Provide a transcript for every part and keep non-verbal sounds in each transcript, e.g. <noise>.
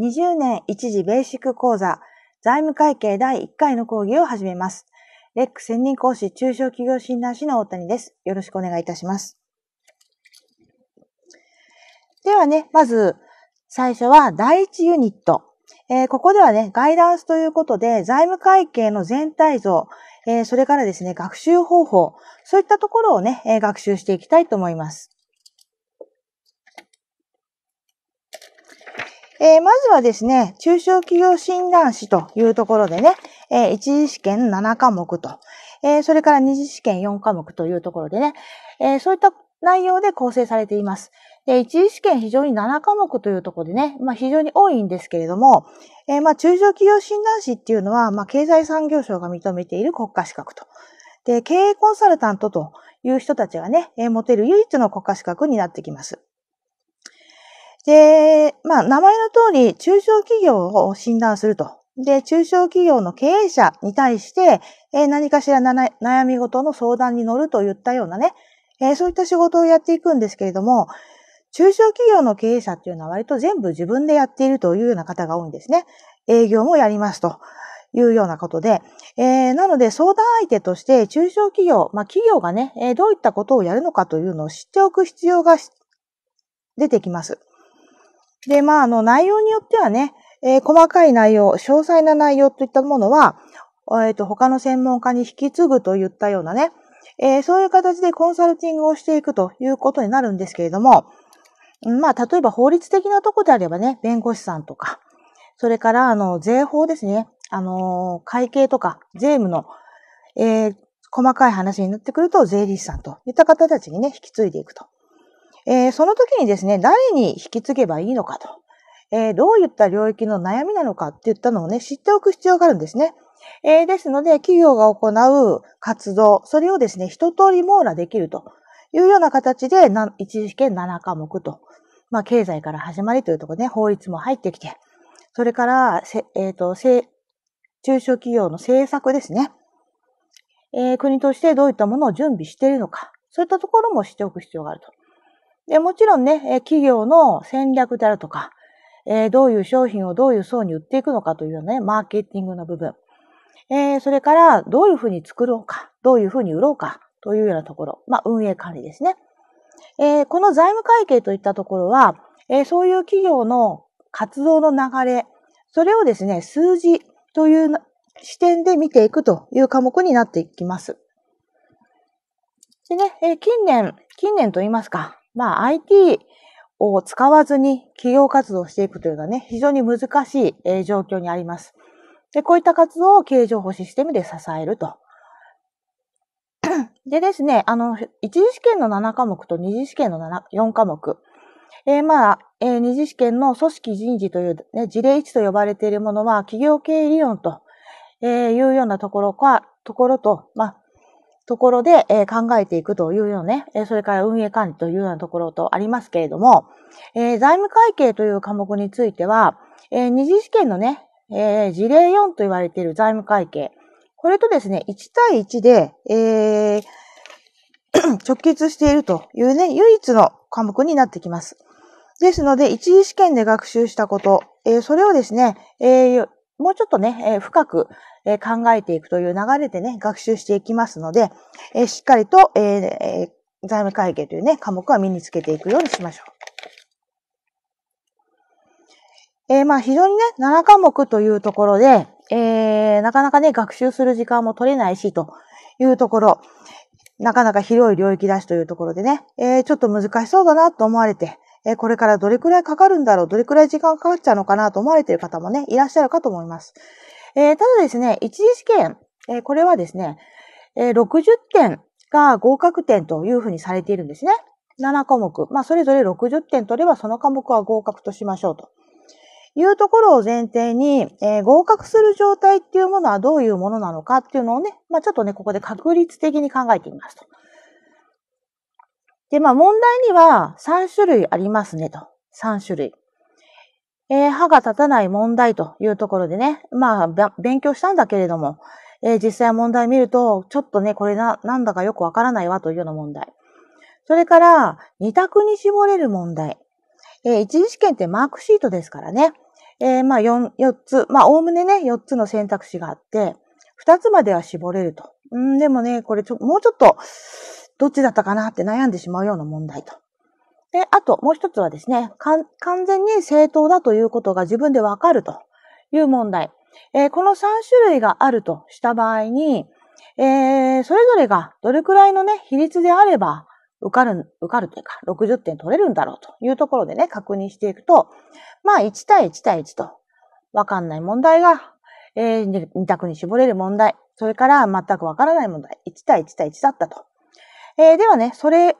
20年一時ベーシック講座、財務会計第1回の講義を始めます。レック専任講師、中小企業診断士の大谷です。よろしくお願いいたします。ではね、まず、最初は第1ユニット。えー、ここではね、ガイダンスということで、財務会計の全体像、えー、それからですね、学習方法、そういったところをね、えー、学習していきたいと思います。えー、まずはですね、中小企業診断士というところでね、えー、一次試験7科目と、えー、それから二次試験4科目というところでね、えそういった内容で構成されています。で、一次試験非常に7科目というところでね、まあ非常に多いんですけれども、えまあ中小企業診断士っていうのは、まあ経済産業省が認めている国家資格と。で、経営コンサルタントという人たちがね、え持てる唯一の国家資格になってきます。で、まあ、名前の通り、中小企業を診断すると。で、中小企業の経営者に対して、えー、何かしら悩み事の相談に乗るといったようなね、えー、そういった仕事をやっていくんですけれども、中小企業の経営者っていうのは割と全部自分でやっているというような方が多いんですね。営業もやりますというようなことで。えー、なので相談相手として中小企業、まあ企業がね、えー、どういったことをやるのかというのを知っておく必要が出てきます。で、まあ、あの、内容によってはね、えー、細かい内容、詳細な内容といったものは、えっ、ー、と、他の専門家に引き継ぐといったようなね、えー、そういう形でコンサルティングをしていくということになるんですけれども、まあ、例えば法律的なとこであればね、弁護士さんとか、それから、あの、税法ですね、あの、会計とか、税務の、えー、細かい話になってくると、税理士さんといった方たちにね、引き継いでいくと。えー、その時にですね、誰に引き継げばいいのかと、えー、どういった領域の悩みなのかっていったのをね、知っておく必要があるんですね。えー、ですので、企業が行う活動、それをですね、一通り網羅できるというような形で、一次試験7科目と、まあ、経済から始まりというところね、法律も入ってきて、それから、えっ、ー、と、中小企業の政策ですね。えー、国としてどういったものを準備しているのか、そういったところも知っておく必要があると。で、もちろんね、企業の戦略であるとか、えどういう商品をどういう層に売っていくのかというようなね、マーケティングの部分。えそれから、どういうふうに作ろうか、どういうふうに売ろうかというようなところ。まあ、運営管理ですね。えこの財務会計といったところは、えそういう企業の活動の流れ、それをですね、数字という視点で見ていくという科目になっていきます。でね、え近年、近年と言いますか、まあ IT を使わずに企業活動をしていくというのはね、非常に難しい状況にあります。で、こういった活動を経営情報システムで支えると。でですね、あの、一次試験の7科目と二次試験の4科目。えー、まあ、えー、二次試験の組織人事という、ね、事例1と呼ばれているものは、企業経営理論と、えいうようなところか、ところと、まあ、ところで、え考えていくというようなね、えそれから運営管理というようなところとありますけれども、え財務会計という科目については、え二次試験のね、え事例4と言われている財務会計、これとですね、1対1で、えー、<clears throat> 直結しているというね、唯一の科目になってきます。ですので、一次試験で学習したこと、えー、それをですね、えー、もうちょっとね、えー、深く、え考えていくという流れでね、学習していきますので、えしっかりと、え財務会計というね、科目は身につけていくようにしましょう。えー、まあ非常にね、7科目というところで、えー、なかなかね、学習する時間も取れないし、というところ、なかなか広い領域だしというところでね、えー、ちょっと難しそうだなと思われて、えー、これからどれくらいかかるんだろう、どれくらい時間かかっちゃうのかなと思われている方もね、いらっしゃるかと思います。えー、ただですね、一次試験、えー、これはですね、えー、60点が合格点というふうにされているんですね。7科目。まあ、それぞれ60点取ればその科目は合格としましょうと。いうところを前提に、えー、合格する状態っていうものはどういうものなのかっていうのをね、まあ、ちょっとね、ここで確率的に考えてみますと。で、まあ、問題には3種類ありますねと。3種類。えー、歯が立たない問題というところでね、まあ、勉強したんだけれども、えー、実際問題見ると、ちょっとね、これな、なんだかよくわからないわというような問題。それから、二択に絞れる問題。えー、一次試験ってマークシートですからね。えー、まあ四、四つ、まあ、おおむねね、四つの選択肢があって、二つまでは絞れると。うん、でもね、これちょ、もうちょっと、どっちだったかなって悩んでしまうような問題と。で、あともう一つはですね、完全に正当だということが自分でわかるという問題。えー、この3種類があるとした場合に、えー、それぞれがどれくらいのね、比率であれば、受かる、受かるというか、60点取れるんだろうというところでね、確認していくと、まあ、1対1対1と、わかんない問題が、えー、2択に絞れる問題、それから全くわからない問題、1対1対1だったと。えー、ではね、それ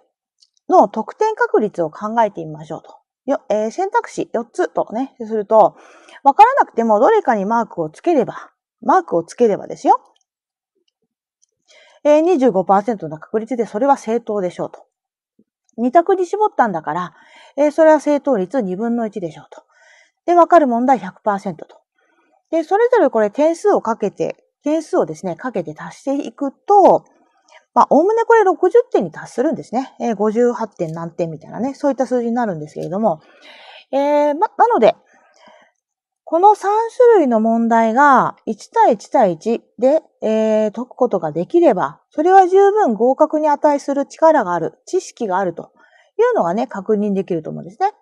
の得点確率を考えてみましょうと。よえー、選択肢4つとね、すると、わからなくてもどれかにマークをつければ、マークをつければですよ。えー、25%の確率でそれは正当でしょうと。2択に絞ったんだから、えー、それは正当率2分の1でしょうと。で、わかる問題100%と。で、それぞれこれ点数をかけて、点数をですね、かけて足していくと、まあ、おおむねこれ60点に達するんですね。えー、58点何点みたいなね、そういった数字になるんですけれども、えー、ま、なので、この3種類の問題が1対1対1で、えー、解くことができれば、それは十分合格に値する力がある、知識があるというのがね、確認できると思うんですね。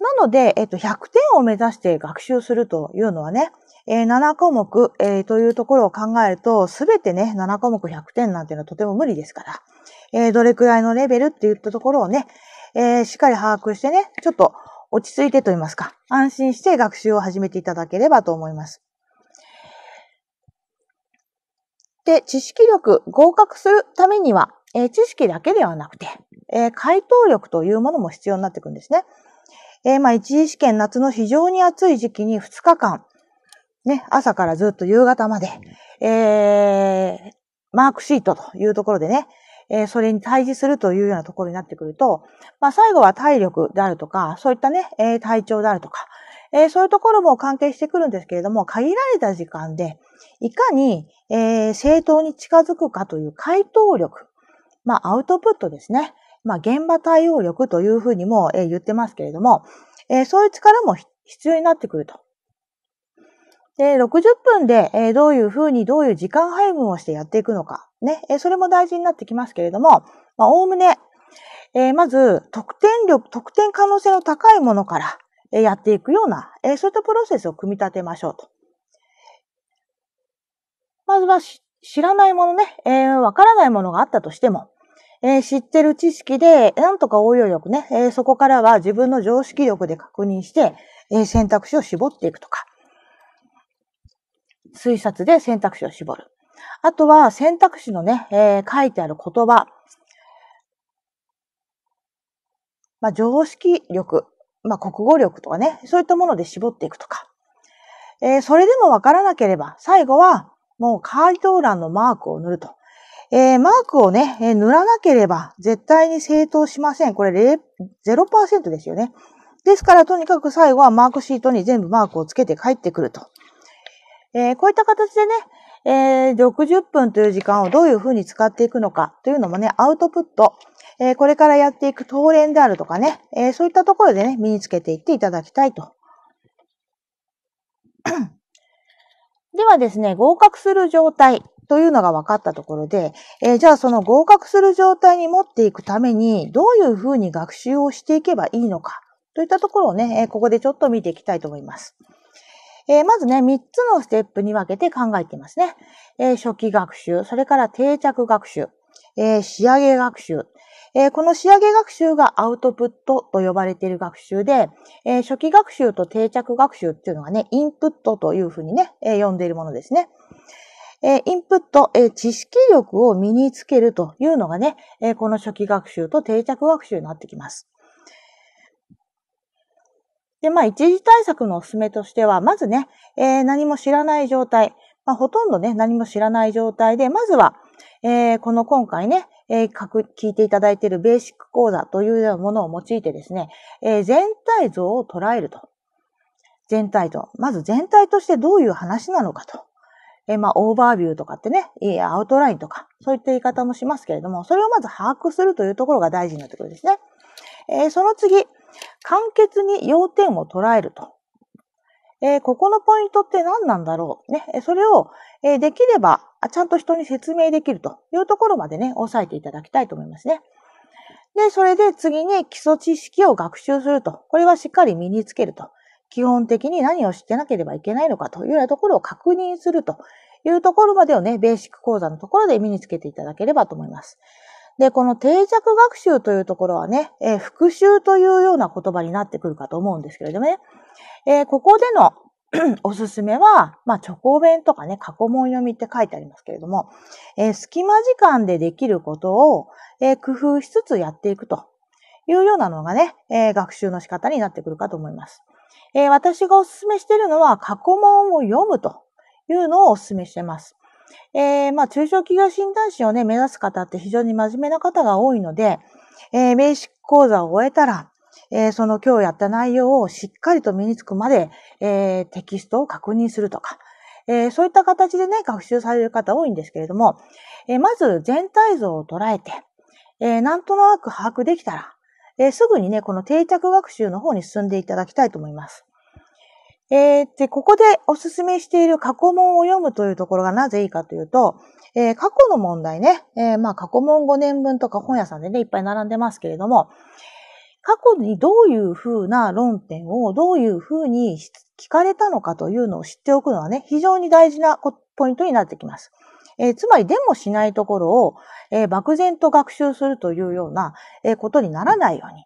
なので、えっと、100点を目指して学習するというのはね、えー、7項目、えー、というところを考えると、すべてね、7項目100点なんていうのはとても無理ですから、えー、どれくらいのレベルって言ったところをね、えー、しっかり把握してね、ちょっと落ち着いてと言いますか、安心して学習を始めていただければと思います。で、知識力、合格するためには、えー、知識だけではなくて、えー、回答力というものも必要になってくるんですね。えー、まあ、一次試験夏の非常に暑い時期に2日間、ね、朝からずっと夕方まで、えー、マークシートというところでね、えー、それに対峙するというようなところになってくると、まあ、最後は体力であるとか、そういったね、えー、体調であるとか、えー、そういうところも関係してくるんですけれども、限られた時間で、いかに、えー、正当に近づくかという回答力、まあ、アウトプットですね。まあ、現場対応力というふうにも、え言ってますけれども、えそういう力も必要になってくると。で、60分で、えどういうふうに、どういう時間配分をしてやっていくのか。ね、えそれも大事になってきますけれども、まあ、おおむね、えまず、得点力、得点可能性の高いものから、えやっていくような、えそういったプロセスを組み立てましょうと。まずは、知らないものね、えわからないものがあったとしても、えー、知ってる知識で、なんとか応用力ね、えー、そこからは自分の常識力で確認して、えー、選択肢を絞っていくとか、推察で選択肢を絞る。あとは選択肢のね、え書いてある言葉、まあ、常識力、まあ、国語力とかね、そういったもので絞っていくとか、えそれでもわからなければ、最後はもう回答欄のマークを塗ると。えー、マークをね、えー、塗らなければ絶対に正当しません。これ0%ですよね。ですからとにかく最後はマークシートに全部マークをつけて帰ってくると。えー、こういった形でね、えー、60分という時間をどういうふうに使っていくのかというのもね、アウトプット、えー、これからやっていく当連であるとかね、えー、そういったところでね、身につけていっていただきたいと。<clears throat> ではですね、合格する状態。というのが分かったところで、えー、じゃあその合格する状態に持っていくために、どういうふうに学習をしていけばいいのか、といったところをね、ここでちょっと見ていきたいと思います。えー、まずね、3つのステップに分けて考えていますね。えー、初期学習、それから定着学習、えー、仕上げ学習、えこの仕上げ学習がアウトプットと呼ばれている学習で、え初期学習と定着学習っていうのがね、インプットというふうにね、え呼んでいるものですね。えインプット、え知識力を身につけるというのがね、えこの初期学習と定着学習になってきます。で、まあ、一時対策のおすすめとしては、まずね、えー、何も知らない状態、まあ、ほとんどね、何も知らない状態で、まずは、えー、この今回ね、えー、聞いていただいているベーシック講座というようなものを用いてですね、えー、全体像を捉えると。全体像。まず全体としてどういう話なのかと。えまあ、オーバービューとかってね、アウトラインとか、そういった言い方もしますけれども、それをまず把握するというところが大事になってくるんですね。えー、その次、簡潔に要点を捉えると。えー、ここのポイントって何なんだろう。ね、それを、えできれば、ちゃんと人に説明できるというところまでね、押さえていただきたいと思いますね。で、それで次に基礎知識を学習すると。これはしっかり身につけると。基本的に何をしてなければいけないのかというようなところを確認するというところまでをね、ベーシック講座のところで身につけていただければと思います。で、この定着学習というところはね、えー、復習というような言葉になってくるかと思うんですけれどもね、えー、ここでの <clears throat> おすすめは、まあ、ョコ弁とかね、過去問読みって書いてありますけれども、えー、隙間時間でできることを、え工夫しつつやっていくというようなのがね、え学習の仕方になってくるかと思います。えー、私がお勧めしているのは過去問を読むというのをお勧めしています。えー、まあ、中小企業診断士をね、目指す方って非常に真面目な方が多いので、えー、名刺講座を終えたら、えー、その今日やった内容をしっかりと身につくまで、えー、テキストを確認するとか、えー、そういった形でね、学習される方多いんですけれども、えー、まず全体像を捉えて、えー、なんとなく把握できたら、えー、すぐにね、この定着学習の方に進んでいただきたいと思います。えー、で、ここでお勧めしている過去問を読むというところがなぜいいかというと、えー、過去の問題ね、えー、まあ過去問5年分とか本屋さんでね、いっぱい並んでますけれども、過去にどういうふうな論点をどういうふうに聞かれたのかというのを知っておくのはね、非常に大事なポイントになってきます。えー、つまりデモしないところを、えー、漠然と学習するというような、えー、ことにならないように、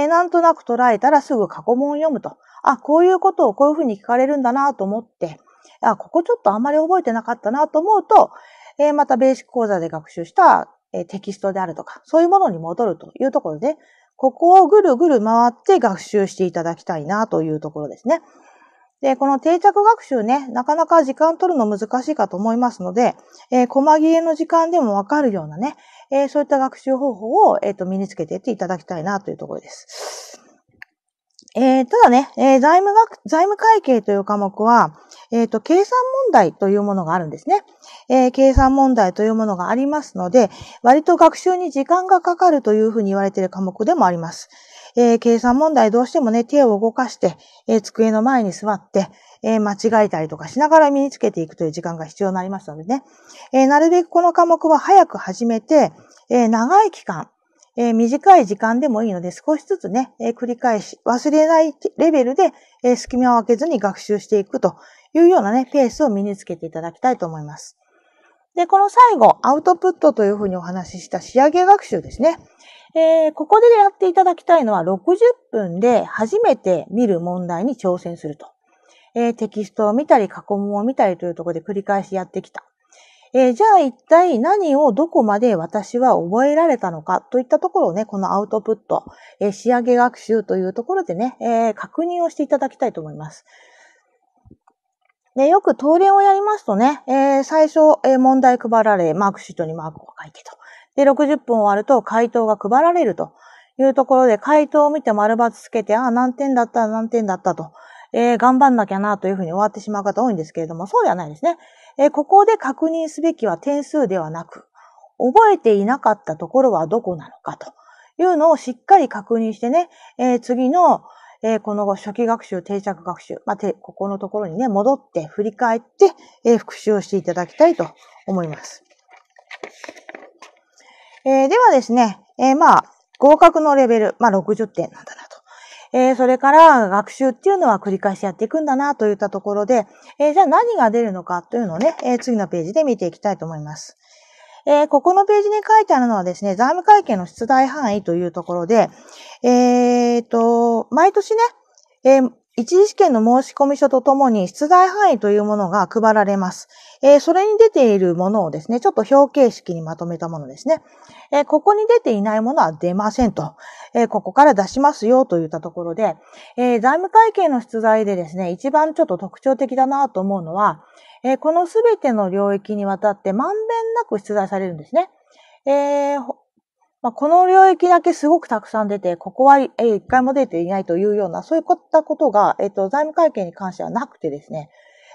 えー、なんとなく捉えたらすぐ過去問を読むと、あ、こういうことをこういうふうに聞かれるんだなと思って、あ、ここちょっとあんまり覚えてなかったなと思うと、えー、またベーシック講座で学習した、えー、テキストであるとか、そういうものに戻るというところで、ここをぐるぐる回って学習していただきたいなというところですね。で、この定着学習ね、なかなか時間取るの難しいかと思いますので、えー、細切れの時間でもわかるようなね、えー、そういった学習方法を、えーと、身につけていっていただきたいなというところです。えー、ただね、えー、財務学、財務会計という科目は、えっ、ー、と、計算問題というものがあるんですね。えー、計算問題というものがありますので、割と学習に時間がかかるというふうに言われている科目でもあります。えー、計算問題どうしてもね、手を動かして、えー、机の前に座って、えー、間違えたりとかしながら身につけていくという時間が必要になりますのでね、えなるべくこの科目は早く始めて、え長い期間、え短い時間でもいいので少しずつね、え繰り返し、忘れないレベルで、え隙間を空けずに学習していくというようなね、ペースを身につけていただきたいと思います。で、この最後、アウトプットというふうにお話しした仕上げ学習ですね。えー、ここでやっていただきたいのは60分で初めて見る問題に挑戦すると。えー、テキストを見たり、過去問を見たりというところで繰り返しやってきた。えー、じゃあ一体何をどこまで私は覚えられたのかといったところをね、このアウトプット、えー、仕上げ学習というところでね、えー、確認をしていただきたいと思います。でよく東連をやりますとね、え最初、え問題配られ、マークシートにマークを書いてと。で、60分終わると回答が配られるというところで、回答を見て丸抜つけて、ああ、何点だった、何点だったと、えー、頑張んなきゃなというふうに終わってしまう方多いんですけれども、そうではないですね。えー、ここで確認すべきは点数ではなく、覚えていなかったところはどこなのかというのをしっかり確認してね、えー、次の、えー、この初期学習、定着学習、まあ、て、ここのところにね、戻って、振り返って、えー、復習をしていただきたいと思います。えー、ではですね、えー、まあ、合格のレベル、まあ60点なんだなと。えー、それから学習っていうのは繰り返しやっていくんだなといったところで、えー、じゃあ何が出るのかというのをね、えー、次のページで見ていきたいと思います。えー、ここのページに書いてあるのはですね、財務会計の出題範囲というところで、えー、と、毎年ね、えー、一次試験の申し込み書とともに出題範囲というものが配られます。えー、それに出ているものをですね、ちょっと表形式にまとめたものですね。えー、ここに出ていないものは出ませんと、えー、ここから出しますよといったところで、え財務会計の出題でですね、一番ちょっと特徴的だなと思うのは、えこのすべての領域にわたってまんべんなく出題されるんですね。えまあ、この領域だけすごくたくさん出て、ここは一回も出ていないというような、そういったことが、えっと、財務会計に関してはなくてですね、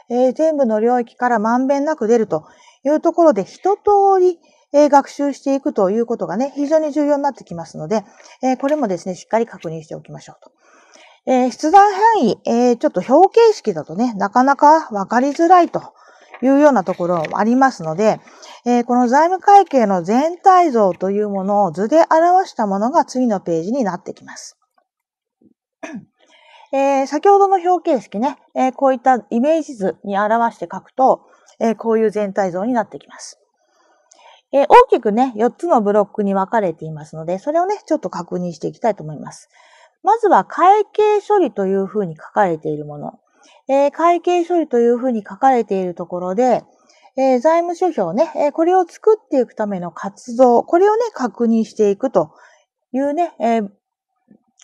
えー、全部の領域からまんべんなく出るというところで、一通り、え学習していくということがね、非常に重要になってきますので、えー、これもですね、しっかり確認しておきましょうと。えー、出題範囲、えー、ちょっと表形式だとね、なかなかわかりづらいというようなところもありますので、えー、この財務会計の全体像というものを図で表したものが次のページになってきます。えー、先ほどの表形式ね、えー、こういったイメージ図に表して書くと、えー、こういう全体像になってきます。えー、大きくね、4つのブロックに分かれていますので、それをね、ちょっと確認していきたいと思います。まずは会計処理というふうに書かれているもの。えー、会計処理というふうに書かれているところで、えー、財務諸表ね、えー、これを作っていくための活動、これをね、確認していくというね、えー、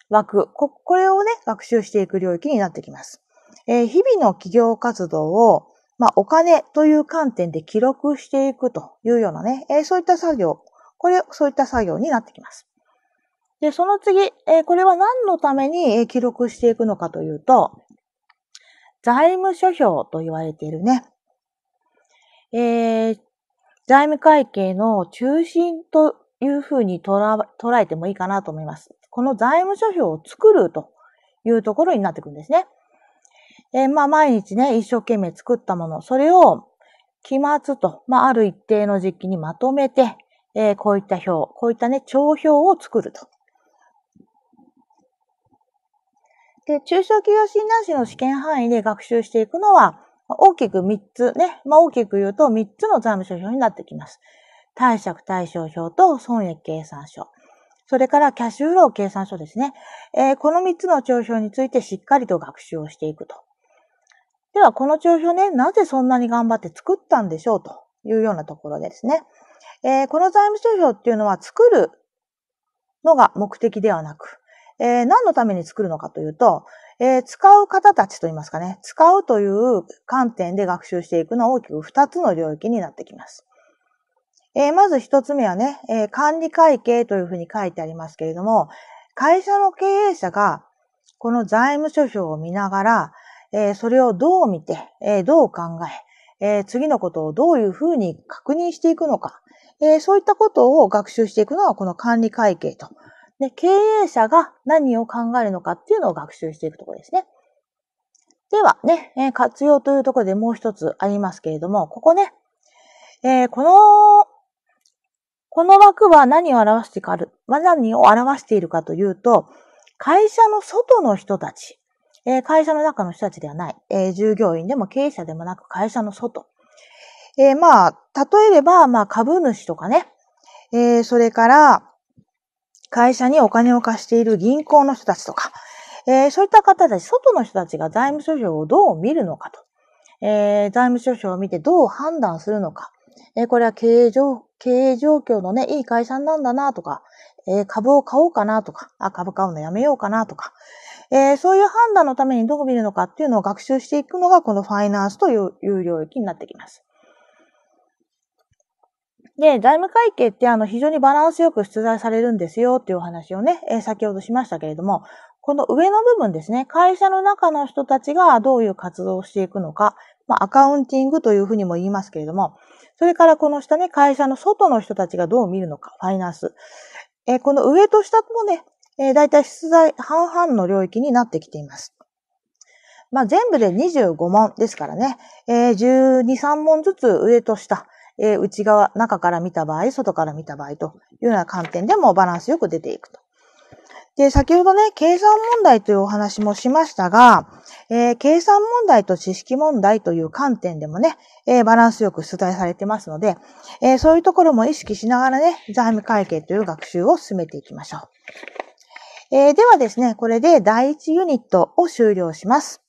枠こ、これをね、学習していく領域になってきます。え日々の企業活動を、まあ、お金という観点で記録していくというようなね、えそういった作業、これ、そういった作業になってきます。で、その次、えこれは何のために記録していくのかというと、財務諸表と言われているね、えー、財務会計の中心というふうに捉えてもいいかなと思います。この財務諸表を作るというところになってくるんですね。えー、まあ、毎日ね、一生懸命作ったもの、それを期末と、まあ、ある一定の時期にまとめて、えー、こういった表、こういったね、帳表を作ると。で、中小企業診断士の試験範囲で学習していくのは、大きく3つね、まあ、大きく言うと3つの財務諸表になってきます。貸借対照表と損益計算書。それからキャッシュフロー計算書ですね。えー、この3つの帳表についてしっかりと学習をしていくと。では、この帳表ね、なぜそんなに頑張って作ったんでしょうというようなところですね。えー、この財務諸表っていうのは作るのが目的ではなく、えー、何のために作るのかというと、えー、使う方たちといいますかね、使うという観点で学習していくのは大きく2つの領域になってきます。えー、まず1つ目はね、え管理会計というふうに書いてありますけれども、会社の経営者がこの財務諸表を見ながら、えそれをどう見て、えどう考ええ次のことをどういうふうに確認していくのか、えそういったことを学習していくのはこの管理会計とで、経営者が何を考えるのかっていうのを学習していくところですね。ではね、え活用というところでもう一つありますけれども、ここね、えー、この、この枠は何を表してかる、何を表しているかというと、会社の外の人たち、えー、会社の中の人たちではない、えー、従業員でも経営者でもなく会社の外。えまあ、例えれば、まあ、株主とかね、えそれから、会社にお金を貸している銀行の人たちとか、えー、そういった方たち、外の人たちが財務諸表をどう見るのかと、えー、財務諸表を見てどう判断するのか、えー、これは経営状況のね、いい会社なんだなとか、えー、株を買おうかなとか、あ、株買うのやめようかなとか、えー、そういう判断のためにどう見るのかっていうのを学習していくのが、このファイナンスといういう領域になってきます。で、財務会計ってあの非常にバランスよく出題されるんですよっていうお話をね、え先ほどしましたけれども、この上の部分ですね、会社の中の人たちがどういう活動をしていくのか、まあ、アカウンティングというふうにも言いますけれども、それからこの下ね、会社の外の人たちがどう見るのか、ファイナンス。えこの上と下もね、えー、だいたい出題半々の領域になってきています。まあ、全部で25問ですからね、えー、12、3問ずつ上と下、えー、内側、中から見た場合、外から見た場合というような観点でもバランスよく出ていくと。で、先ほどね、計算問題というお話もしましたが、えー、計算問題と知識問題という観点でもね、えー、バランスよく出題されてますので、えー、そういうところも意識しながらね、財務会計という学習を進めていきましょう。えではですね、これで第1ユニットを終了します。